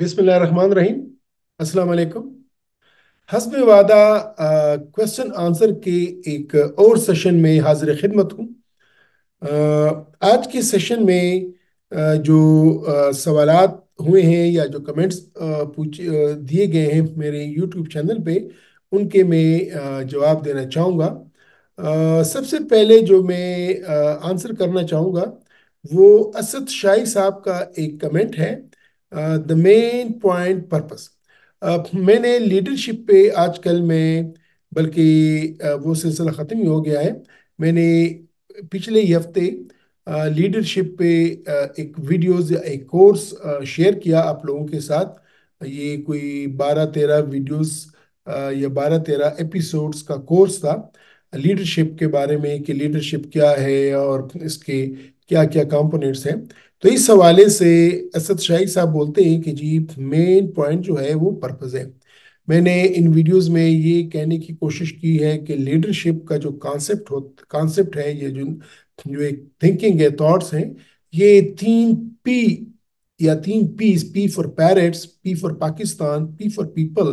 रहीम अस्सलाम वालेकुम हसब वादा क्वेश्चन आंसर के एक और सेशन में हाजिर खिदमत हूँ आज के सेशन में आ, जो सवालात हुए हैं या जो कमेंट्स पूछ दिए गए हैं मेरे यूट्यूब चैनल पे उनके मैं जवाब देना चाहूँगा सबसे पहले जो मैं आंसर करना चाहूँगा वो असद शाही साहब का एक कमेंट है द मेन पॉइंट पर्पस मैंने लीडरशिप पे आजकल मैं बल्कि uh, वो सिलसिला ख़त्म ही हो गया है मैंने पिछले ही हफ्ते लीडरशिप uh, पे uh, एक वीडियोस या एक कोर्स शेयर किया आप लोगों के साथ ये कोई बारह तेरह वीडियोस या बारह तेरह एपिसोड्स का कोर्स था लीडरशिप के बारे में कि लीडरशिप क्या है और इसके क्या क्या कंपोनेंट्स हैं तो इस हवाले से असद शाही साहब बोलते हैं कि जी मेन पॉइंट जो है वो पर्पज़ है मैंने इन वीडियोस में ये कहने की कोशिश की है कि लीडरशिप का जो कॉन्सेप्ट हो कॉन्सेप्ट है ये जो जो एक थिंकिंग है थॉट्स हैं ये तीन पी या तीन peace P for parrots P for Pakistan P for people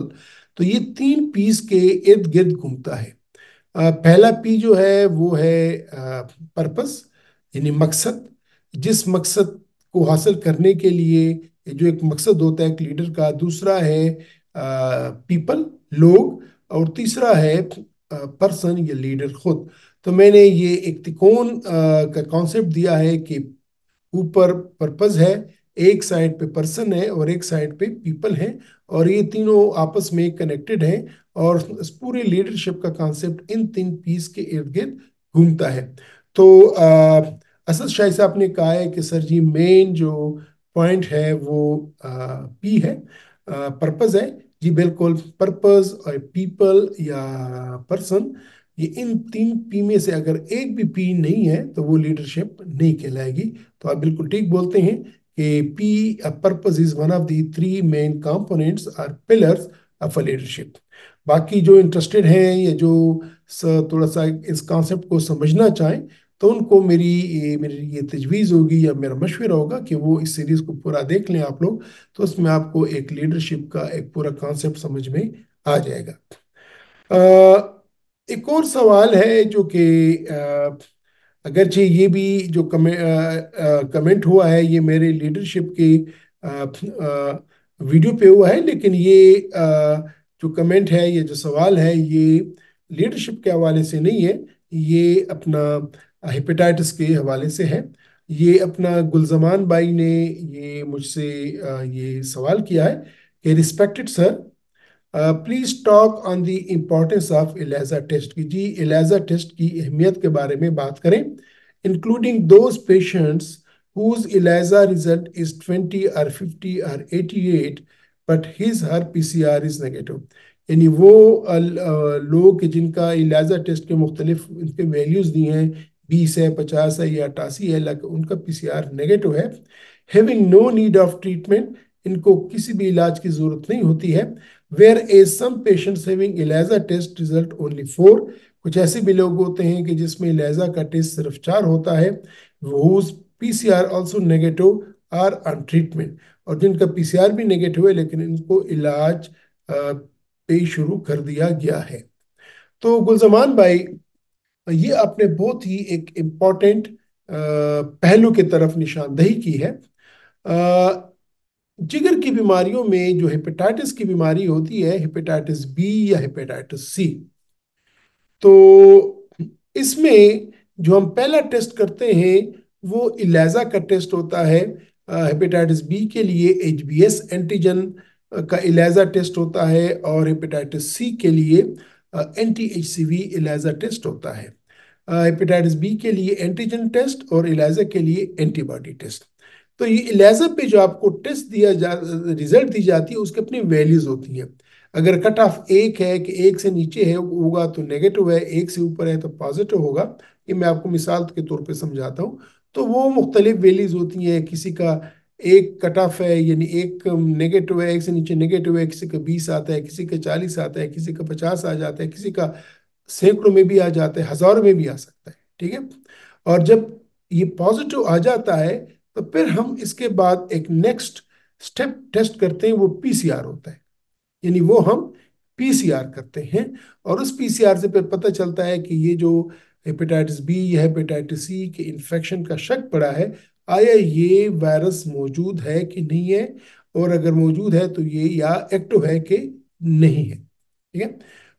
तो ये तीन पीस के इर्द गिर्द घूमता है पहला पी जो है वो है पर्पस यानी मकसद जिस मकसद को हासिल करने के लिए जो एक मकसद होता है एक लीडर का दूसरा है पीपल लोग और तीसरा है पर्सन या लीडर खुद तो मैंने ये एक तिकोन का कॉन्सेप्ट दिया है कि ऊपर पर्पज है एक साइड पे पर्सन है और एक साइड पे पीपल है और ये तीनों आपस में कनेक्टेड हैं और पूरे लीडरशिप का कॉन्सेप्ट इन तीन पीस के इर्द गिर्द घूमता है तो असद शाह साहब ने कहा है कि सर जी मेन जो पॉइंट है वो पी है पर्पज़ है जी बिल्कुल पर्पज़ और पीपल या पर्सन ये इन तीन पी में से अगर एक भी पी नहीं है तो वो लीडरशिप नहीं कहलाएगी तो आप बिल्कुल ठीक बोलते हैं कि P purpose is one of the three main components are pillars of a leadership बाकी जो इंटरेस्टेड हैं या जो थोड़ा सा इस कॉन्सेप्ट को समझना चाहें तो उनको मेरी मेरी ये तजवीज़ होगी या मेरा मशवरा होगा कि वो इस सीरीज़ को पूरा देख लें आप लोग तो उसमें आपको एक लीडरशिप का एक पूरा कॉन्सेप्ट समझ में आ जाएगा आ, एक और सवाल है जो कि अगरचे ये भी जो कमे, आ, आ, कमेंट हुआ है ये मेरे लीडरशिप के वीडियो पे हुआ है लेकिन ये जो कमेंट है ये जो सवाल है ये लीडरशिप के हवाले से नहीं है ये अपना हेपेटाइटिस के हवाले से है ये अपना गुलजमान बाई ने ये मुझसे ये सवाल किया है कि respected sir please talk on the importance of ELISA test की जी एलेजा टेस्ट की अहमियत के बारे में बात करें including those patients whose ELISA result is 20 or 50 or 88 but his her PCR is negative यानी वो लोग जिनका इलाजा टेस्ट के मुख्तलिफ इनके वैल्यूज़ दिए हैं बीस है पचास है या अट्ठासी है लाख उनका पीसीआर नेगेटिव है having no need of treatment इनको किसी भी इलाज की जरूरत नहीं होती है whereas some patients having ELISA test result only four कुछ ऐसे भी लोग होते हैं कि जिसमें इलाजा का टेस्ट सिर्फ चार होता है whose PCR also negative are on treatment और जिनका पीसीआर भी नेगेटिव है लेकिन इनको इलाज पे शुरू कर दिया गया है तो गुलजमान भाई ये आपने बहुत ही एक इम्पॉर्टेंट पहलू की तरफ निशानदही की है जिगर की बीमारियों में जो हेपेटाइटिस की बीमारी होती है हेपेटाइटिस बी या हेपेटाइटिस सी तो इसमें जो हम पहला टेस्ट करते हैं वो इलाजा का टेस्ट होता है हेपेटाइटिस बी के लिए एच एंटीजन का इलाजा टेस्ट होता है और हेपेटाइटिस सी के लिए anti H C V ELISA test होता है हेपेटाइटिस बी के लिए एंटीजन टेस्ट और इलाइजा के लिए एंटीबॉडी टेस्ट तो ये इलाइजा पे जो आपको टेस्ट दिया जा रिजल्ट दी जाती है उसकी अपनी वैल्यूज होती है अगर कट ऑफ एक है कि एक से नीचे है होगा तो नेगेटिव है एक से ऊपर है तो पॉजिटिव होगा ये मैं आपको मिसाल के तौर पे समझाता हूँ तो वो मुख्तलिफ वैल्यूज होती हैं किसी का एक कट ऑफ है यानी एक नेगेटिव um, है एक से नीचे नेगेटिव है किसी का बीस आता है किसी का चालीस आता है किसी का पचास आ जाता है किसी का सैकड़ों में भी आ जाता है हजारों में भी आ सकता है ठीक है और जब ये पॉजिटिव आ जाता है तो फिर हम इसके बाद एक नेक्स्ट स्टेप टेस्ट करते हैं वो पीसीआर होता है यानी वो हम पीसीआर करते हैं और उस पीसीआर से फिर पता चलता है कि ये जो हेपेटाइटिस बी या हेपेटाइटिस सी के इन्फेक्शन का शक पड़ा है आया ये वायरस मौजूद है कि नहीं है और अगर मौजूद है तो ये या एक्टिव है कि नहीं है ठीक है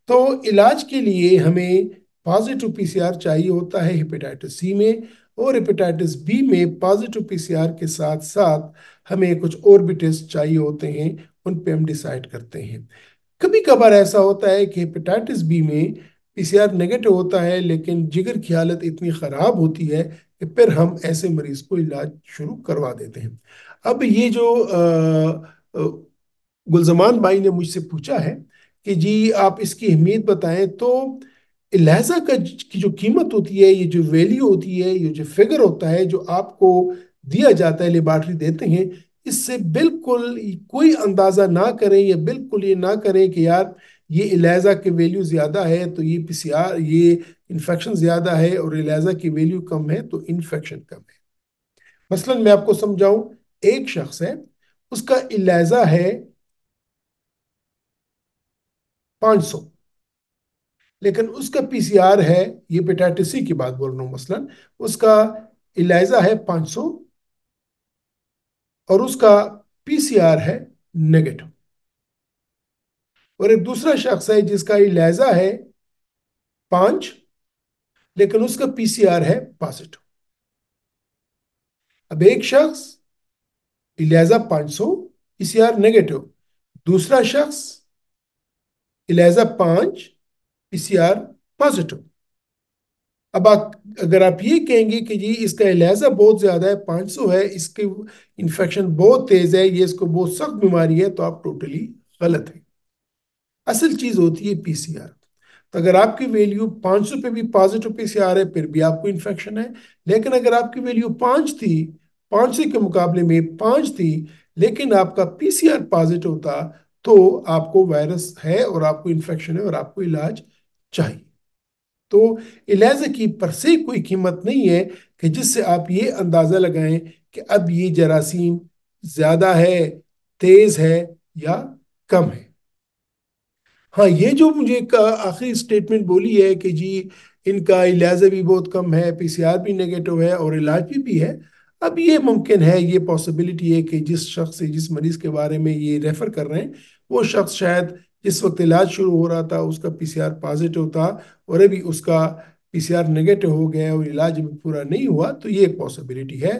तो इलाज के लिए हमें पॉजिटिव पीसीआर चाहिए होता है हेपेटाइटिस सी में और हेपेटाइटिस बी में पॉजिटिव पीसीआर के साथ साथ हमें कुछ और भी टेस्ट चाहिए होते हैं उन पे हम डिसाइड करते हैं कभी कभार ऐसा होता है कि हेपेटाइटिस बी में पीसीआर नेगेटिव होता है लेकिन जिगर की हालत इतनी ख़राब होती है कि फिर हम ऐसे मरीज को इलाज शुरू करवा देते हैं अब ये जो गुलजमान भाई ने मुझसे पूछा है कि जी आप इसकी अहमियत बताएं तो लहजा का की जो कीमत होती है ये जो वैल्यू होती है ये जो फिगर होता है जो आपको दिया जाता है लेबार्ट्री देते हैं इससे बिल्कुल कोई अंदाज़ा ना करें या बिल्कुल ये ना करें कि यार ये इलाजा की वैल्यू ज़्यादा है तो ये पी ये इन्फेक्शन ज़्यादा है और इलाजा की वैल्यू कम है तो इन्फेक्शन कम है मसलन मैं आपको समझाऊं एक शख्स है उसका इलाजा है 500 लेकिन उसका पीसीआर है ये पेटाइटिस सी की बात बोल रहा हूं मसलन उसका इलाइजा है 500 और उसका पीसीआर है नेगेटिव और एक दूसरा शख्स है जिसका ये लहजा है पांच लेकिन उसका पीसीआर है पॉजिटिव अब एक शख्स इलेजा पांच सौ पीसीआर नेगेटिव दूसरा शख्स इलेजा पांच पीसीआर पॉजिटिव अब आ, अगर आप ये कहेंगे कि जी इसका इलाजा बहुत ज़्यादा है 500 है इसके इन्फेक्शन बहुत तेज़ है ये इसको बहुत सख्त बीमारी है तो आप टोटली गलत है असल चीज होती है पीसीआर तो अगर आपकी वैल्यू पाँच सौ पे भी पॉजिटिव पीसीआर है फिर भी आपको इन्फेक्शन है लेकिन अगर आपकी वैल्यू पांच थी पाँच सौ के मुकाबले में पांच थी लेकिन आपका पीसीआर पॉजिटिव होता तो आपको वायरस है और आपको इन्फेक्शन है और आपको इलाज चाहिए तो इलाज की पर से कोई कीमत नहीं है कि जिससे आप ये अंदाज़ा लगाएं कि अब ये जरासीम ज़्यादा है तेज़ है या कम है हाँ ये जो मुझे आखिरी स्टेटमेंट बोली है कि जी इनका इलाज भी बहुत कम है पीसीआर भी नेगेटिव है और इलाज भी भी है अब ये मुमकिन है ये पॉसिबिलिटी है कि जिस शख्स से जिस मरीज के बारे में ये रेफर कर रहे हैं वो शख्स शायद जिस वक्त इलाज शुरू हो रहा था उसका पीसीआर पॉजिटिव था और अभी उसका पीसीआर नेगेटिव हो गया और इलाज भी पूरा नहीं हुआ तो ये एक पॉसिबिलिटी है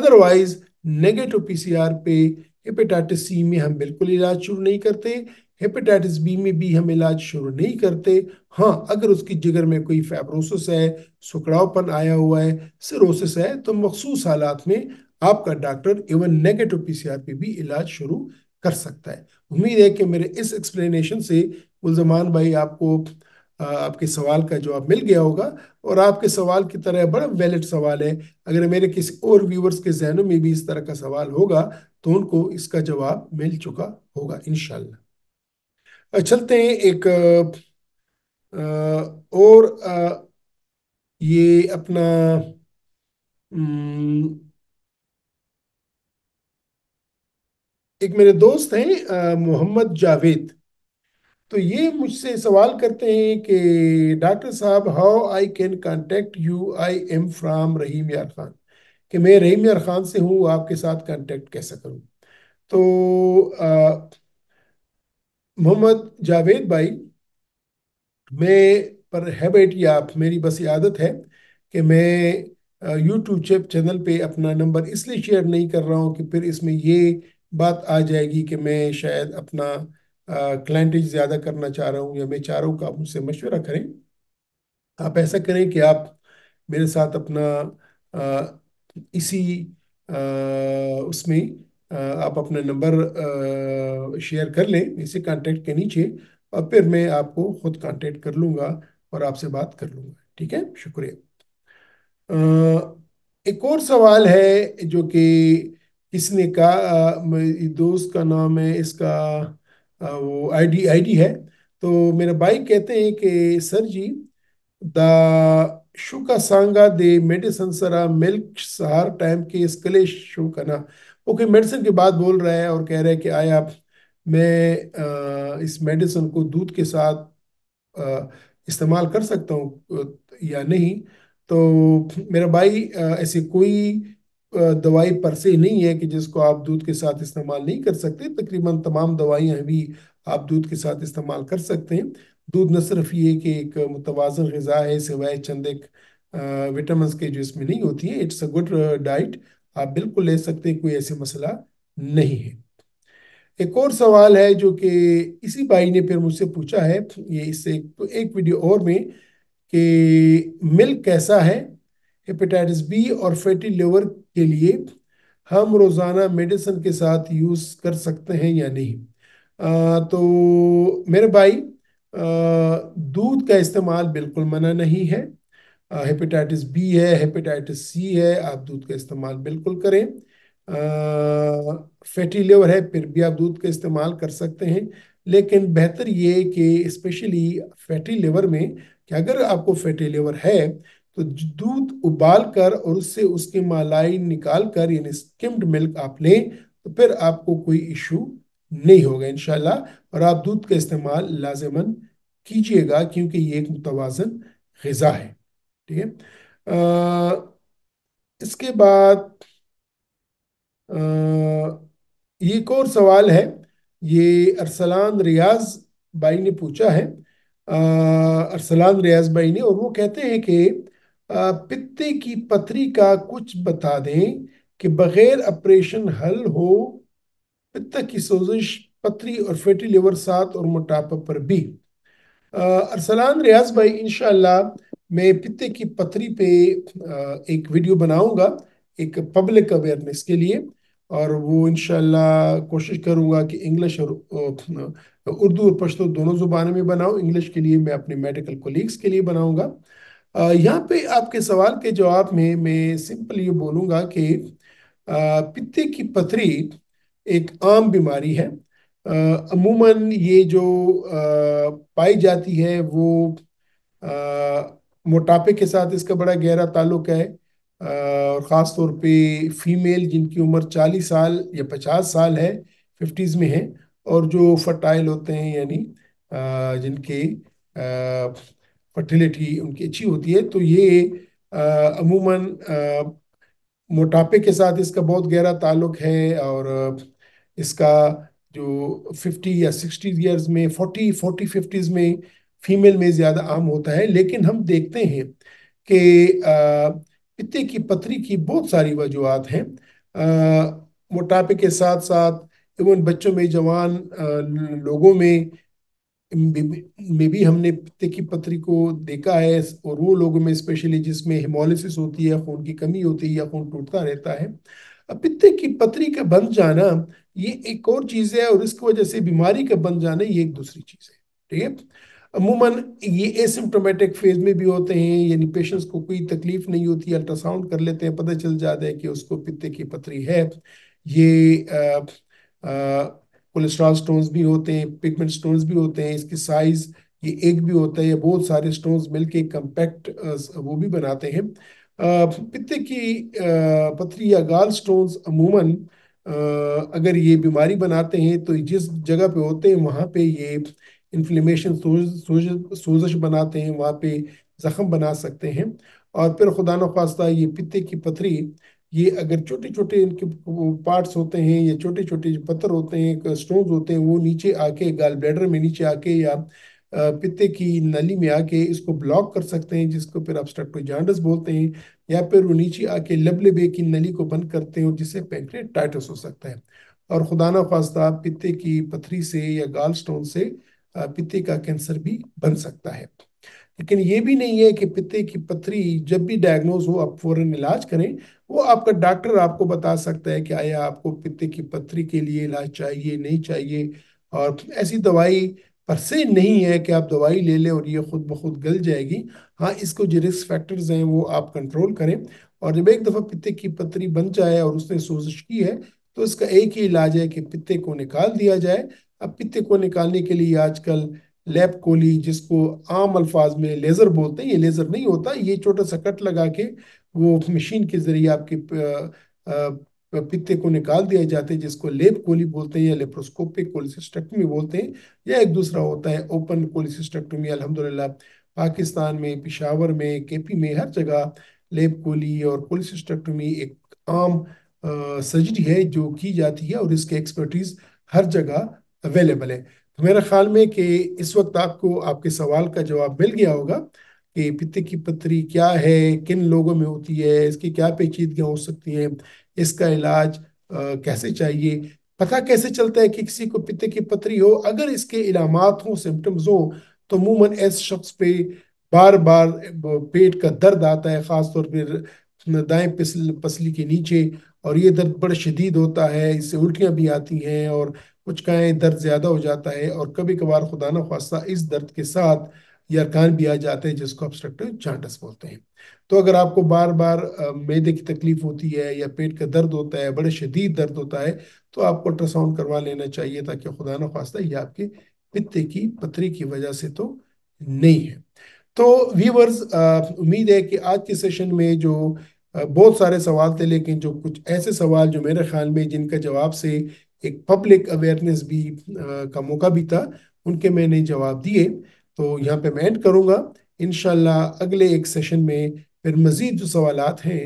अदरवाइज नेगेटिव पीसीआर पे हेपेटाइटिस सी में हम बिल्कुल इलाज शुरू नहीं करते हेपेटाइटिस बी में भी हम इलाज शुरू नहीं करते हाँ अगर उसकी जिगर में कोई फैब्रोसिस है सुकड़ावपन आया हुआ है सिरोसिस है तो मखसूस हालात में आपका डॉक्टर इवन नेगेटिव पीसीआर पे भी इलाज शुरू कर सकता है उम्मीद है कि मेरे इस एक्सप्लेनेशन से गुलजमान भाई आपको आपके सवाल का जवाब मिल गया होगा और आपके सवाल की तरह बड़ा वैलिड सवाल है अगर मेरे किसी और व्यूवर्स के जहनों में भी इस तरह का सवाल होगा तो उनको इसका जवाब मिल चुका होगा इनशाला चलते हैं एक और ये अपना एक मेरे दोस्त हैं मोहम्मद जावेद तो ये मुझसे सवाल करते हैं कि डॉक्टर साहब how I can contact you I am from Rahim Yar Khan कि मैं रहीम यार खान से हूँ आपके साथ कांटेक्ट कैसे करूँ तो आ, मोहम्मद जावेद भाई मैं पर हैबिट या मेरी बस आदत है कि मैं यूट्यूब चैनल पे अपना नंबर इसलिए शेयर नहीं कर रहा हूँ कि फिर इसमें ये बात आ जाएगी कि मैं शायद अपना क्लाइंटेज ज़्यादा करना चाह रहा हूँ या मैं चाह रहा हूँ कि आप मुझसे मशवरा करें आप ऐसा करें कि आप मेरे साथ अपना आ, इसी आ, उसमें आप अपना नंबर शेयर कर लें इसी कांटेक्ट के नीचे और फिर मैं आपको खुद कांटेक्ट कर लूँगा और आपसे बात कर लूँगा ठीक है शुक्रिया एक और सवाल है जो कि किसने का दोस्त का नाम है इसका वो आईडी आईडी है तो मेरे भाई कहते हैं कि सर जी द शुका सांगा दे मेडिसन सरा मिल्क सहार टाइम के इसकले शो करना ओके मेडिसिन की बात बोल रहे हैं और कह रहे हैं कि आया मैं इस मेडिसिन को दूध के साथ इस्तेमाल कर सकता हूँ या नहीं तो मेरा भाई ऐसी कोई दवाई पर से नहीं है कि जिसको आप दूध के साथ इस्तेमाल नहीं कर सकते तकरीबन तमाम दवाइयाँ भी आप दूध के साथ इस्तेमाल कर सकते हैं दूध न सिर्फ ये कि एक मुतवाजन गज़ा है सिवाय चंद एक विटामिन के जो इसमें नहीं होती है इट्स अ गुड डाइट आप बिल्कुल ले सकते कोई ऐसे मसला नहीं है एक और सवाल है जो कि इसी भाई ने फिर मुझसे पूछा है ये इससे तो एक वीडियो और में कि मिल्क कैसा है हेपेटाइटिस बी और फैटी लिवर के लिए हम रोज़ाना मेडिसिन के साथ यूज़ कर सकते हैं या नहीं आ, तो मेरे भाई दूध का इस्तेमाल बिल्कुल मना नहीं है हेपेटाइटिस uh, बी है हेपेटाइटिस सी है आप दूध का इस्तेमाल बिल्कुल करें फैटी uh, लिवर है फिर भी आप दूध का इस्तेमाल कर सकते हैं लेकिन बेहतर ये कि स्पेशली फैटी लिवर में कि अगर आपको फैटी लिवर है तो दूध उबाल कर और उससे उसकी मलाई निकाल कर यानी स्किम्ड मिल्क आप लें तो फिर आपको कोई इशू नहीं होगा इनशाला और आप दूध का इस्तेमाल लाजमन कीजिएगा क्योंकि ये एक मुतवाजन गज़ा है ठीक है इसके बाद ये एक और सवाल है ये अरसलान रियाज भाई ने पूछा है अरसलान रियाज भाई ने और वो कहते हैं कि पित्ते की पथरी का कुछ बता दें कि बगैर ऑपरेशन हल हो पित्त की सोजिश पथरी और फैटी लिवर साथ और मोटापा पर भी अरसलान रियाज भाई इनशाला मैं पित्ते की पथरी पे एक वीडियो बनाऊंगा एक पब्लिक अवेयरनेस के लिए और वो इनशाला कोशिश करूंगा कि इंग्लिश और उर्दू और पश्तो दोनों ज़ुबानों में बनाऊं इंग्लिश के लिए मैं अपने मेडिकल कोलीग्स के लिए बनाऊंगा यहाँ पे आपके सवाल के जवाब में मैं सिंपल ये बोलूँगा कि पित्ते की पथरी एक आम बीमारी है अमूमन ये जो पाई जाती है वो मोटापे के साथ इसका बड़ा गहरा ताल्लुक है और ख़ास तौर पे फीमेल जिनकी उम्र 40 साल या 50 साल है फिफ्टीज़ में है और जो फर्टाइल होते हैं यानी जिनके फर्टिलिटी उनकी अच्छी होती है तो ये अमूमन मोटापे के साथ इसका बहुत गहरा ताल्लुक है और इसका जो 50 या सिक्सटी इयर्स में 40 40 50s में फीमेल में ज़्यादा आम होता है लेकिन हम देखते हैं कि पित्ते की पथरी की बहुत सारी वजूहत हैं मोटापे के साथ साथ इवन बच्चों में जवान लोगों में में भी हमने पित्ते की पथरी को देखा है और वो लोगों में स्पेशली जिसमें हिमोलिसिस होती है खून की कमी होती है या खून टूटता रहता है पित्ते की पथरी का बन जाना ये एक और चीज़ है और इसकी वजह से बीमारी का बन जाना ये एक दूसरी चीज़ है ठीक है अमूमन ये एसिम्टोमेटिक फेज में भी होते हैं यानी पेशेंट्स को कोई तकलीफ नहीं होती अल्ट्रासाउंड कर लेते हैं पता चल जाता है कि उसको पित्ते की पथरी है ये कोलेस्ट्रॉल स्टोन्स भी होते हैं पिगमेंट स्टोन्स भी होते हैं इसकी साइज ये एक भी होता है या बहुत सारे स्टोन्स मिलके कंपैक्ट वो भी बनाते हैं पित्ते की पथरी या गाल स्टोन्स अमूमन अगर ये बीमारी बनाते हैं तो जिस जगह पे होते हैं वहाँ पे ये इन्फ्लेमेशन सूजश सोजश बनाते हैं वहाँ पे जख्म बना सकते हैं और फिर खुदा न खास्ता ये पिते की पथरी ये अगर छोटे छोटे इनके पार्ट्स होते हैं या छोटे छोटे पत्थर होते हैं स्टोन्स होते हैं वो नीचे आके गाल ब्लैडर में नीचे आके या पित्ते की नली में आके इसको ब्लॉक कर सकते हैं जिसको फिर ऑब्स्ट्रक्टिव जांडस बोलते हैं या फिर वो नीचे आके लबलेबे की नली को बंद करते हैं जिससे जिससे पैंक्रेटाइटिस हो सकता है और खुदा न खास्ता पित्ते की पथरी से या गाल स्टोन से पित्ते का कैंसर भी बन सकता है लेकिन ये भी नहीं है कि पित्ते की पथरी जब भी डायग्नोज हो आप फौरन इलाज करें वो आपका डॉक्टर आपको बता सकता है कि आया आपको पित्ते की पथरी के लिए इलाज चाहिए नहीं चाहिए और ऐसी दवाई पर से नहीं है कि आप दवाई ले लें और ये खुद ब खुद गल जाएगी हाँ इसको जो रिस्क फैक्टर्स हैं वो आप कंट्रोल करें और जब एक दफ़ा पित्ते की पथरी बन जाए और उसने सोजिश की है तो इसका एक ही इलाज है कि पित्ते को निकाल दिया जाए अब पित्त को निकालने के लिए आजकल लैप कोली जिसको आम अल्फाज में लेज़र बोलते हैं ये लेज़र नहीं होता ये छोटा सा कट लगा के वो मशीन के ज़रिए आपके पित्ते को निकाल दिया जाते हैं जिसको लेब कोली बोलते हैं या लेप्रोस्कोपिक कोलिसिस्टेक्टमी बोलते हैं या एक दूसरा होता है ओपन कोलिसिस्टेक्टमी अल्हम्दुलिल्लाह पाकिस्तान में पिशावर में केपी में हर जगह लेब कोली और कोलिसिस्टेक्टमी एक आम सर्जरी है जो की जाती है और इसके एक्सपर्टीज़ हर जगह अवेलेबल है तो मेरा ख्याल में कि इस वक्त आपको आपके सवाल का जवाब मिल गया होगा कि पित्त की पत्री क्या है किन लोगों में होती है इसकी क्या पेचीदगियाँ हो सकती हैं इसका इलाज आ, कैसे चाहिए पता कैसे चलता है कि किसी को पित्त की पत्री हो अगर इसके इलामत हों सिम्टम्स हों तो मूमन ऐसे शख्स पे बार बार पेट का दर्द आता है ख़ासतौर पर दाएँ पसली के नीचे और ये दर्द बड़ा शदीद होता है इससे उल्टियाँ भी आती हैं और कुछ कहें दर्द ज़्यादा हो जाता है और कभी कभार खुदा न खास्ता इस दर्द के साथ यरकान भी आ जाते हैं जिसको ऑब्स्ट्रक्टिव चांटस बोलते हैं तो अगर आपको बार बार मैदे की तकलीफ होती है या पेट का दर्द होता है बड़े शदीद दर्द होता है तो आपको अल्ट्रासाउंड करवा लेना चाहिए ताकि खुदा न खास्ता ये आपके पित्ते की पथरी की वजह से तो नहीं है तो व्यूवर्स उम्मीद है कि आज के सेशन में जो बहुत सारे सवाल थे लेकिन जो कुछ ऐसे सवाल जो मेरे ख्याल में जिनका जवाब से एक पब्लिक अवेयरनेस भी का मौका भी था उनके मैंने जवाब दिए तो यहाँ पे मैं एंड करूँगा इन अगले एक सेशन में फिर मज़ीद जो सवाल हैं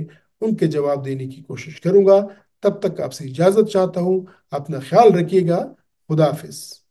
उनके जवाब देने की कोशिश करूँगा तब तक आपसे इजाज़त चाहता हूँ अपना ख्याल रखिएगा खुदाफिज़